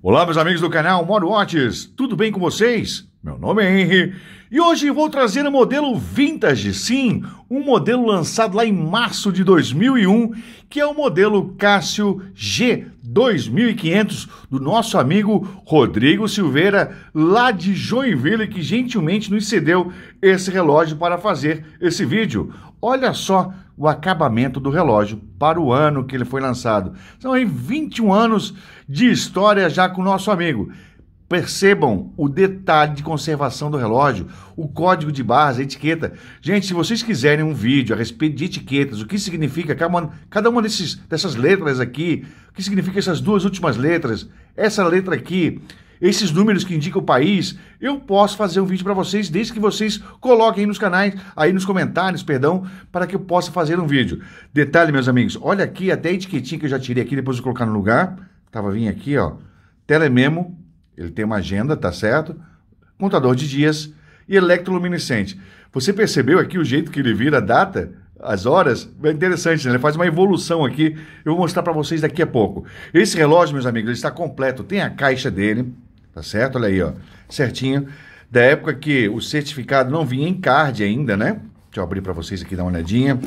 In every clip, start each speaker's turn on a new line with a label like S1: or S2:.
S1: Olá, meus amigos do canal Moro Watches, tudo bem com vocês? Meu nome é Henry e hoje vou trazer o modelo Vintage, sim, um modelo lançado lá em março de 2001, que é o modelo Cássio G2500 do nosso amigo Rodrigo Silveira, lá de Joinville, que gentilmente nos cedeu esse relógio para fazer esse vídeo. Olha só o acabamento do relógio para o ano que ele foi lançado. São aí 21 anos de história já com o nosso amigo. Percebam o detalhe de conservação do relógio, o código de barras, a etiqueta. Gente, se vocês quiserem um vídeo a respeito de etiquetas, o que significa cada uma, desses, dessas letras aqui, o que significa essas duas últimas letras, essa letra aqui, esses números que indicam o país, eu posso fazer um vídeo para vocês, desde que vocês coloquem aí nos canais, aí nos comentários, perdão, para que eu possa fazer um vídeo. Detalhe, meus amigos, olha aqui até a etiquetinha que eu já tirei aqui, depois de colocar no lugar. Tava vindo aqui, ó. Telememo ele tem uma agenda, tá certo? Contador de dias e eletroluminescente. Você percebeu aqui o jeito que ele vira a data, as horas? É interessante, né? ele faz uma evolução aqui. Eu vou mostrar para vocês daqui a pouco. Esse relógio, meus amigos, ele está completo. Tem a caixa dele, tá certo? Olha aí, ó, certinho. Da época que o certificado não vinha em card ainda, né? Deixa eu abrir para vocês aqui, dar uma olhadinha.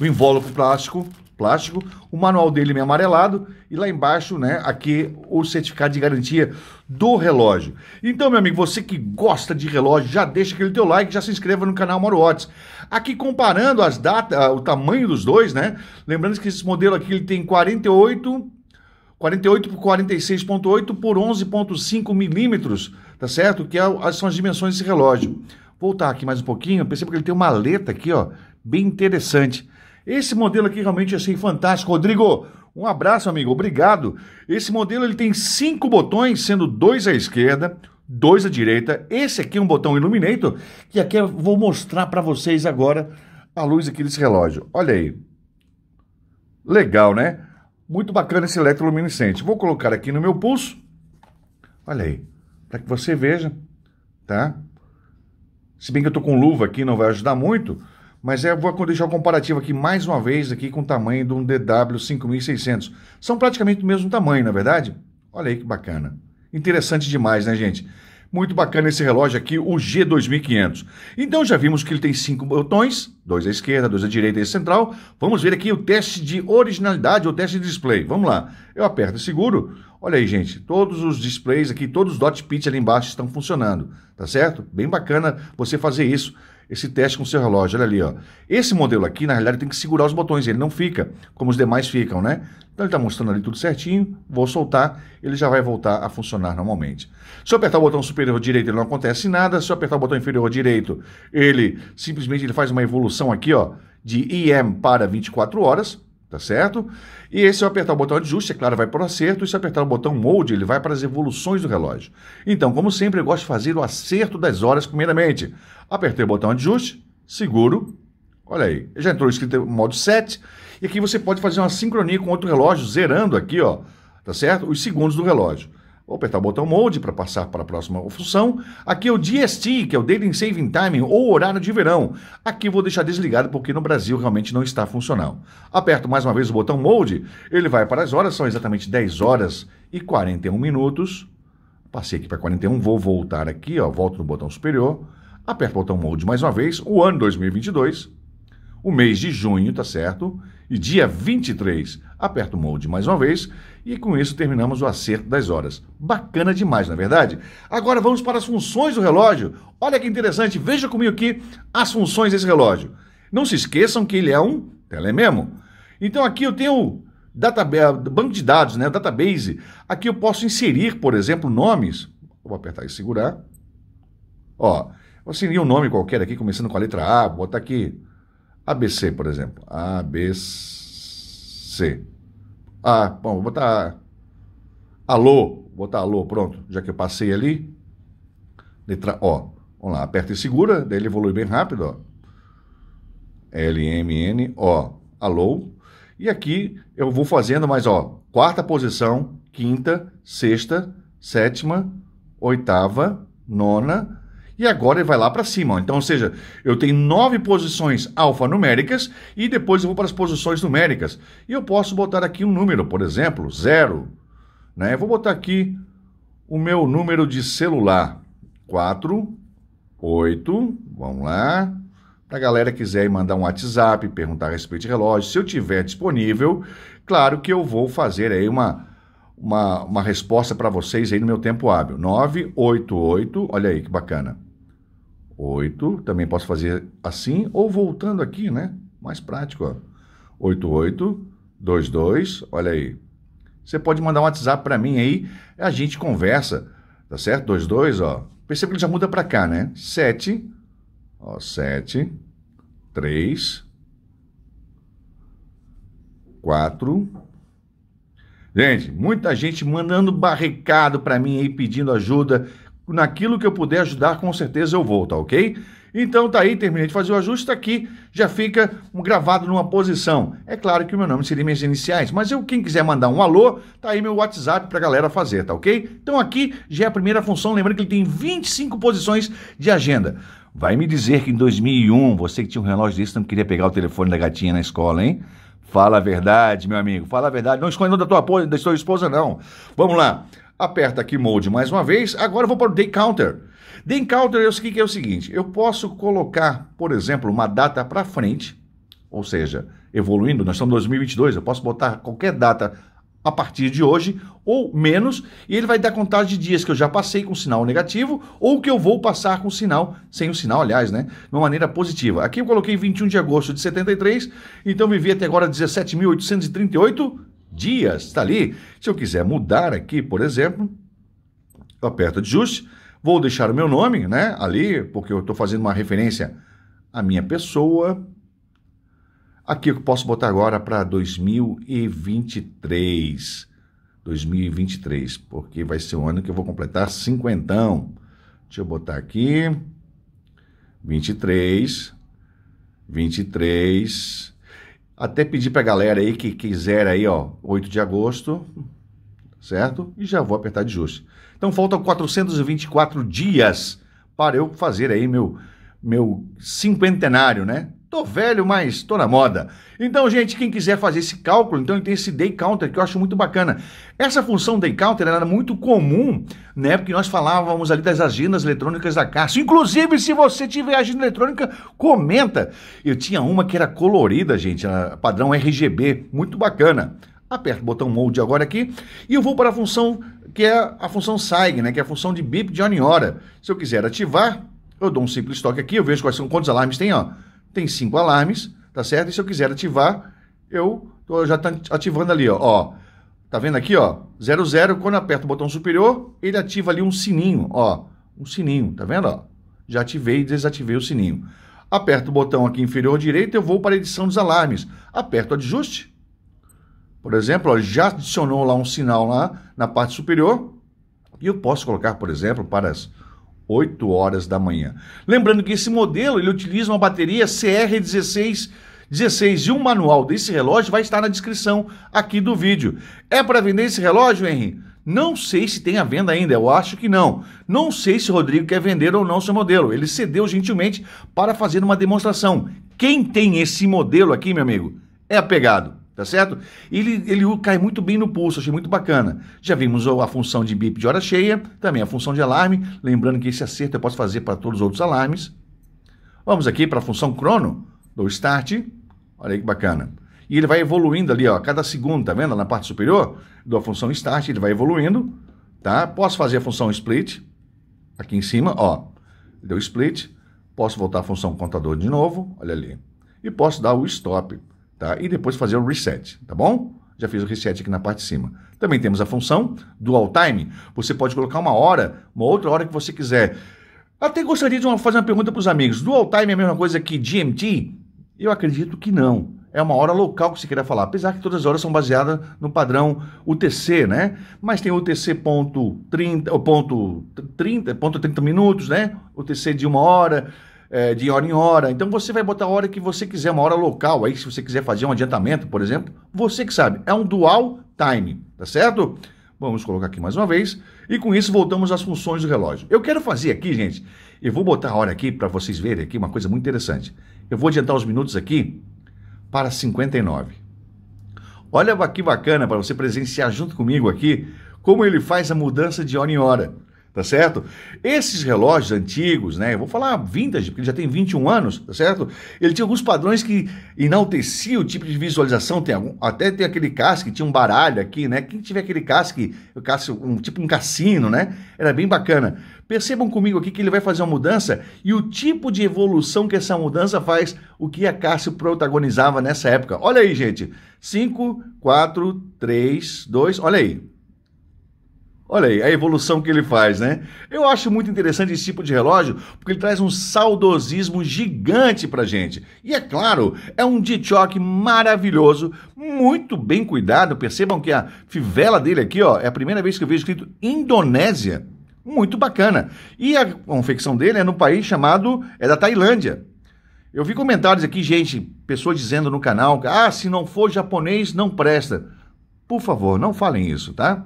S1: O invólucro plástico, plástico, o manual dele é amarelado e lá embaixo, né, aqui o certificado de garantia do relógio. Então, meu amigo, você que gosta de relógio, já deixa aquele teu like, já se inscreva no canal Moro Watts. Aqui comparando as datas, ah, o tamanho dos dois, né? Lembrando que esse modelo aqui ele tem 48 48 por 46.8 por 11.5 milímetros, tá certo? Que é são as dimensões desse relógio. Voltar aqui mais um pouquinho, perceba que ele tem uma letra aqui, ó, bem interessante. Esse modelo aqui realmente achei fantástico. Rodrigo, um abraço, amigo. Obrigado. Esse modelo ele tem cinco botões, sendo dois à esquerda, dois à direita. Esse aqui é um botão Illuminator, que aqui eu vou mostrar para vocês agora a luz aqui desse relógio. Olha aí. Legal, né? Muito bacana esse eletroluminescente. Vou colocar aqui no meu pulso. Olha aí. Para que você veja, tá? Se bem que eu tô com luva aqui, não vai ajudar muito, mas é, eu vou deixar o comparativo aqui mais uma vez aqui com o tamanho de um DW5600. São praticamente do mesmo tamanho, na é verdade? Olha aí que bacana. Interessante demais, né, gente? Muito bacana esse relógio aqui, o G2500. Então já vimos que ele tem cinco botões, dois à esquerda, dois à direita e central. Vamos ver aqui o teste de originalidade ou teste de display. Vamos lá. Eu aperto e seguro. Olha aí, gente, todos os displays aqui, todos os dot pitch ali embaixo estão funcionando, tá certo? Bem bacana você fazer isso esse teste com o seu relógio. Olha ali, ó. Esse modelo aqui, na realidade, tem que segurar os botões, ele não fica como os demais ficam, né? Então ele está mostrando ali tudo certinho, vou soltar, ele já vai voltar a funcionar normalmente. Se eu apertar o botão superior direito, ele não acontece nada. Se eu apertar o botão inferior direito, ele simplesmente ele faz uma evolução aqui, ó, de IM para 24 horas tá certo? E esse, se eu apertar o botão ajuste, é claro, vai para o acerto, e se apertar o botão mode, ele vai para as evoluções do relógio. Então, como sempre, eu gosto de fazer o acerto das horas primeiramente. Apertei o botão ajuste, seguro, olha aí, já entrou escrito modo 7, e aqui você pode fazer uma sincronia com outro relógio, zerando aqui, ó, tá certo? Os segundos do relógio. Vou apertar o botão Mode para passar para a próxima função. Aqui é o DST, que é o Dating Saving Time, ou horário de verão. Aqui vou deixar desligado porque no Brasil realmente não está funcional. Aperto mais uma vez o botão Mode, ele vai para as horas, são exatamente 10 horas e 41 minutos. Passei aqui para 41, vou voltar aqui, ó, volto no botão superior. Aperto o botão Mode mais uma vez, o ano 2022, o mês de junho, tá certo? e dia 23. aperto o molde mais uma vez e com isso terminamos o acerto das horas. Bacana demais, na é verdade? Agora vamos para as funções do relógio. Olha que interessante, veja comigo aqui as funções desse relógio. Não se esqueçam que ele é um telememo. Então aqui eu tenho banco de dados, né, database. Aqui eu posso inserir, por exemplo, nomes. Vou apertar e segurar. Ó, vou inserir um nome qualquer aqui, começando com a letra A, botar aqui ABC, por exemplo. ABC. Ah, bom, vou botar alô, vou botar alô, pronto, já que eu passei ali. Letra O. Vamos lá, aperta e segura, daí ele evolui bem rápido, ó. L, M, N, O. Alô. E aqui eu vou fazendo mais, ó, quarta posição, quinta, sexta, sétima, oitava, nona, e agora ele vai lá para cima. Então, ou seja, eu tenho nove posições alfanuméricas e depois eu vou para as posições numéricas. E eu posso botar aqui um número, por exemplo, zero. Né? Eu vou botar aqui o meu número de celular. 4, 8, vamos lá. Para a galera quiser mandar um WhatsApp, perguntar a respeito de relógio, se eu tiver disponível, claro que eu vou fazer aí uma, uma, uma resposta para vocês aí no meu tempo hábil. 988, olha aí que bacana. 8, também posso fazer assim, ou voltando aqui, né? Mais prático, ó. 88 22, olha aí. Você pode mandar um WhatsApp para mim aí, a gente conversa, tá certo? 22, ó. Perceba que ele já muda para cá, né? 7, ó, 7, 3, 4. Gente, muita gente mandando barricado para mim aí, pedindo ajuda naquilo que eu puder ajudar, com certeza eu vou, tá ok? Então tá aí, terminei de fazer o ajuste, tá aqui, já fica gravado numa posição. É claro que o meu nome seria minhas iniciais, mas eu, quem quiser mandar um alô, tá aí meu WhatsApp pra galera fazer, tá ok? Então aqui já é a primeira função, lembrando que ele tem 25 posições de agenda. Vai me dizer que em 2001, você que tinha um relógio desse não queria pegar o telefone da gatinha na escola, hein? Fala a verdade, meu amigo, fala a verdade. Não esconda da tua da sua esposa, não. Vamos lá. Aperta aqui Mode mais uma vez. Agora eu vou para o Day Counter. Day Counter é o seguinte, é o seguinte eu posso colocar, por exemplo, uma data para frente, ou seja, evoluindo, nós estamos em 2022, eu posso botar qualquer data a partir de hoje ou menos, e ele vai dar contagem de dias que eu já passei com sinal negativo ou que eu vou passar com sinal, sem o sinal, aliás, né? De uma maneira positiva. Aqui eu coloquei 21 de agosto de 73, então vivi até agora 17.838 dias, está ali. Se eu quiser mudar aqui, por exemplo, eu aperto ajuste, vou deixar o meu nome, né, ali, porque eu estou fazendo uma referência à minha pessoa. Aqui eu posso botar agora para 2023. 2023, porque vai ser o ano que eu vou completar cinquentão. Deixa eu botar aqui. 23, 23, até pedir pra galera aí que quiser aí, ó, 8 de agosto, certo? E já vou apertar de justo. Então faltam 424 dias para eu fazer aí meu meu cinquentenário, né? Tô velho, mas tô na moda. Então, gente, quem quiser fazer esse cálculo, então tem esse day counter que eu acho muito bacana. Essa função day counter era muito comum né, Porque nós falávamos ali das agendas eletrônicas da Cássio. Inclusive, se você tiver agenda eletrônica, comenta. Eu tinha uma que era colorida, gente, padrão RGB, muito bacana. Aperto o botão Mode agora aqui e eu vou para a função que é a função SIG, né, que é a função de bip de hora em hora. Se eu quiser ativar, eu dou um simples toque aqui, eu vejo quais são quantos alarmes tem, ó tem cinco alarmes, tá certo? E se eu quiser ativar, eu tô já tá ativando ali, ó. ó tá vendo aqui, ó? 00, quando aperto o botão superior, ele ativa ali um sininho, ó. Um sininho, tá vendo, ó? Já ativei e desativei o sininho. Aperto o botão aqui inferior direito, eu vou para a edição dos alarmes. Aperto ajuste. Por exemplo, ó, já adicionou lá um sinal lá na parte superior. E eu posso colocar, por exemplo, para as 8 horas da manhã. Lembrando que esse modelo ele utiliza uma bateria cr 1616 16 e um manual desse relógio vai estar na descrição aqui do vídeo. É para vender esse relógio, Henry? Não sei se tem a venda ainda, eu acho que não. Não sei se o Rodrigo quer vender ou não seu modelo. Ele cedeu gentilmente para fazer uma demonstração. Quem tem esse modelo aqui, meu amigo, é apegado tá certo? Ele, ele cai muito bem no pulso, achei muito bacana. Já vimos a função de bip de hora cheia, também a função de alarme, lembrando que esse acerto eu posso fazer para todos os outros alarmes. Vamos aqui para a função crono, do start, olha aí que bacana. E ele vai evoluindo ali, ó, a cada segundo, tá vendo? Na parte superior da função start, ele vai evoluindo, tá? Posso fazer a função split, aqui em cima, ó, deu split. Posso voltar a função contador de novo, olha ali. E posso dar o stop, tá? E depois fazer o reset, tá bom? Já fiz o reset aqui na parte de cima. Também temos a função dual time. Você pode colocar uma hora, uma outra hora que você quiser. Até gostaria de uma, fazer uma pergunta para os amigos. Dual time é a mesma coisa que GMT? Eu acredito que não é uma hora local que você queira falar, apesar que todas as horas são baseadas no padrão UTC, né? Mas tem UTC ponto 30, ponto 30, ponto 30 minutos, né? UTC de uma hora, é, de hora em hora. Então você vai botar a hora que você quiser, uma hora local. Aí, se você quiser fazer um adiantamento, por exemplo, você que sabe. É um dual time, tá certo? Vamos colocar aqui mais uma vez. E com isso voltamos às funções do relógio. Eu quero fazer aqui, gente. Eu vou botar a hora aqui para vocês verem aqui uma coisa muito interessante. Eu vou adiantar os minutos aqui para 59. Olha que bacana para você presenciar junto comigo aqui como ele faz a mudança de hora em hora tá certo? Esses relógios antigos, né? eu Vou falar vintage, porque ele já tem 21 anos, tá certo? Ele tinha alguns padrões que enaltecia o tipo de visualização, tem algum, até tem aquele casque, que tinha um baralho aqui, né? Quem tiver aquele casque um tipo um cassino, né? Era bem bacana. Percebam comigo aqui que ele vai fazer uma mudança e o tipo de evolução que essa mudança faz, o que a Cássio protagonizava nessa época. Olha aí, gente. 5 4 3 2, olha aí. Olha aí, a evolução que ele faz, né? Eu acho muito interessante esse tipo de relógio, porque ele traz um saudosismo gigante pra gente. E é claro, é um Dichock maravilhoso, muito bem cuidado. Percebam que a fivela dele aqui, ó, é a primeira vez que eu vejo escrito Indonésia. Muito bacana. E a confecção dele é no país chamado, é da Tailândia. Eu vi comentários aqui, gente, pessoas dizendo no canal, ah, se não for japonês, não presta. Por favor, não falem isso, tá?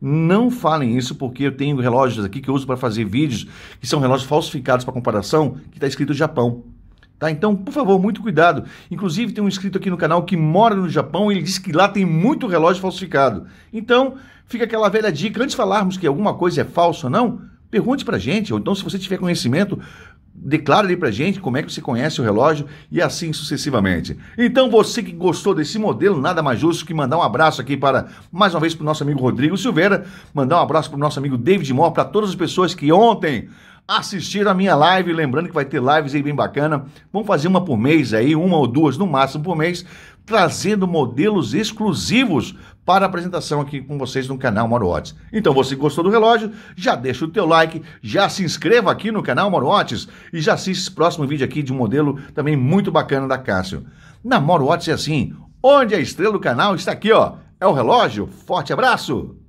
S1: Não falem isso porque eu tenho relógios aqui que eu uso para fazer vídeos, que são relógios falsificados para comparação, que está escrito Japão. Tá? Então, por favor, muito cuidado. Inclusive, tem um inscrito aqui no canal que mora no Japão e ele diz que lá tem muito relógio falsificado. Então, fica aquela velha dica: antes de falarmos que alguma coisa é falsa ou não, pergunte para gente, ou então, se você tiver conhecimento, Declara ali pra gente como é que você conhece o relógio e assim sucessivamente. Então, você que gostou desse modelo, nada mais justo que mandar um abraço aqui para, mais uma vez, para o nosso amigo Rodrigo Silveira, mandar um abraço para o nosso amigo David Moore, para todas as pessoas que ontem assistir a minha live. Lembrando que vai ter lives aí bem bacana. Vamos fazer uma por mês aí, uma ou duas no máximo por mês, trazendo modelos exclusivos para apresentação aqui com vocês no canal Morotes. Então, você gostou do relógio? Já deixa o teu like, já se inscreva aqui no canal Morotes e já assiste esse próximo vídeo aqui de um modelo também muito bacana da Cássio. Na Morotes é assim, onde a estrela do canal está aqui, ó. É o relógio. Forte abraço!